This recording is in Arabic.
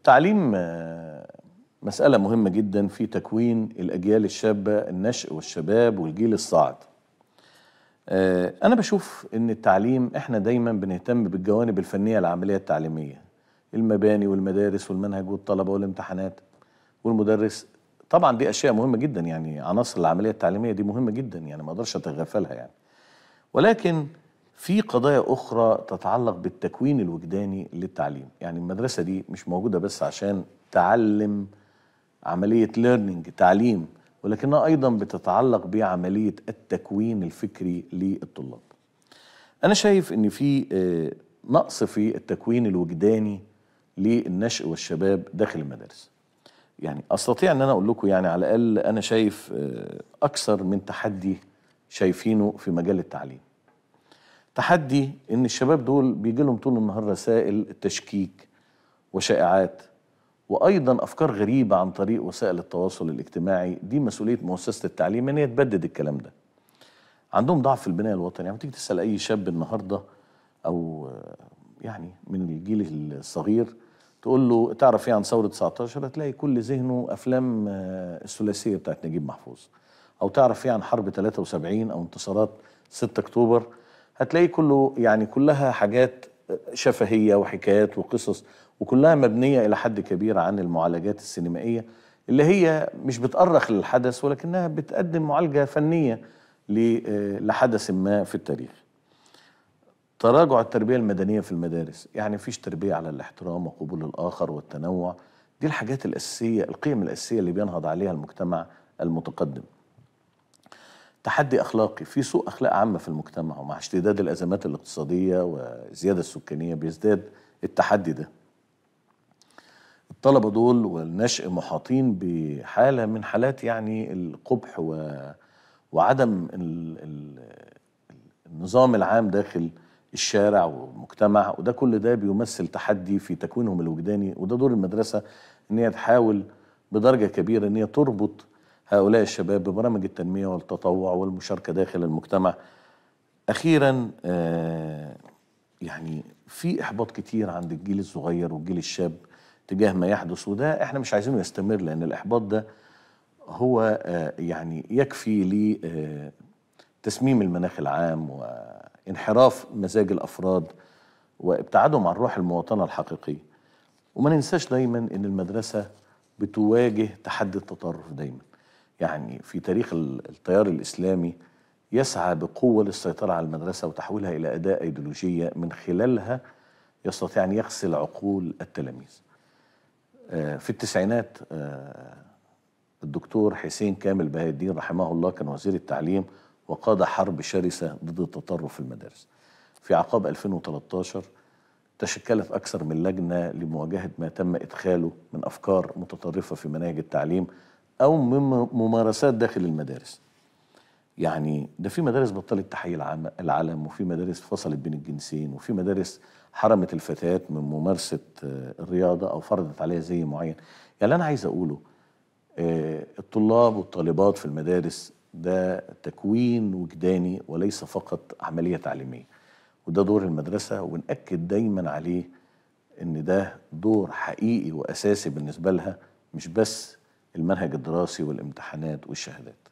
التعليم آه، مسألة مهمة جدا في تكوين الأجيال الشابة النشء والشباب والجيل الصاعد آه، أنا بشوف أن التعليم إحنا دايما بنهتم بالجوانب الفنية العملية التعليمية المباني والمدارس والمنهج والطلبة والامتحانات والمدرس طبعا دي أشياء مهمة جدا يعني عناصر العملية التعليمية دي مهمة جدا يعني ما أقدرش أتغفلها يعني ولكن في قضايا أخرى تتعلق بالتكوين الوجداني للتعليم يعني المدرسة دي مش موجودة بس عشان تعلم عملية ليرنينج تعليم ولكنها أيضا بتتعلق بعملية التكوين الفكري للطلاب أنا شايف إن في آه، نقص في التكوين الوجداني للنشء والشباب داخل المدارس يعني استطيع ان انا اقول لكم يعني على الاقل انا شايف آه، اكثر من تحدي شايفينه في مجال التعليم تحدي ان الشباب دول بيجي لهم طول النهار رسائل تشكيك وشائعات وايضا افكار غريبه عن طريق وسائل التواصل الاجتماعي دي مسؤوليه مؤسسه التعليم ان هي تبدد الكلام ده عندهم ضعف في البناء الوطني يعني تيجي تسال اي شاب النهارده او يعني من الجيل الصغير تقول له تعرف ايه عن ثوره 19 هتلاقي كل ذهنه افلام آه، الثلاثيه بتاعت نجيب محفوظ او تعرف ايه عن حرب 73 او انتصارات 6 اكتوبر هتلاقي كله يعني كلها حاجات شفهيه وحكايات وقصص وكلها مبنيه الى حد كبير عن المعالجات السينمائيه اللي هي مش بتأرخ للحدث ولكنها بتقدم معالجه فنيه لحدث ما في التاريخ. تراجع التربيه المدنيه في المدارس، يعني مفيش تربيه على الاحترام وقبول الاخر والتنوع، دي الحاجات الاساسيه القيم الاساسيه اللي بينهض عليها المجتمع المتقدم. تحدي اخلاقي في سوء اخلاق عامه في المجتمع ومع اشتداد الازمات الاقتصاديه والزياده السكانيه بيزداد التحدي ده الطلبه دول والنشء محاطين بحاله من حالات يعني القبح و... وعدم ال... ال... النظام العام داخل الشارع والمجتمع وده كل ده بيمثل تحدي في تكوينهم الوجداني وده دور المدرسه ان هي تحاول بدرجه كبيره ان هي تربط هؤلاء الشباب ببرامج التنمية والتطوع والمشاركة داخل المجتمع أخيرا آه، يعني في إحباط كتير عند الجيل الصغير والجيل الشاب تجاه ما يحدث وده احنا مش عايزينه يستمر لأن الإحباط ده هو آه، يعني يكفي لتسميم آه، المناخ العام وانحراف مزاج الأفراد وابتعادهم عن روح المواطنة الحقيقية وما ننساش دايما ان المدرسه بتواجه تحدي التطرف دايما يعني في تاريخ التيار الإسلامي يسعى بقوة للسيطرة على المدرسة وتحويلها إلى أداة أيديولوجية من خلالها يستطيع أن يغسل عقول التلاميذ آه، في التسعينات آه، الدكتور حسين كامل بهاء الدين رحمه الله كان وزير التعليم وقاد حرب شرسة ضد التطرف في المدارس في عقاب 2013 تشكلت أكثر من لجنة لمواجهة ما تم إدخاله من أفكار متطرفة في مناهج التعليم او من ممارسات داخل المدارس يعني ده في مدارس بطلت تحيي العلم وفي مدارس فصلت بين الجنسين وفي مدارس حرمت الفتاة من ممارسة آه، الرياضة أو فرضت عليها زي معين يعني أنا عايز أقوله آه، الطلاب والطالبات في المدارس ده تكوين وجداني وليس فقط عملية تعليمية وده دور المدرسة ونأكد دايما عليه إن ده دور حقيقي وأساسي بالنسبة لها مش بس المنهج الدراسي والامتحانات والشهادات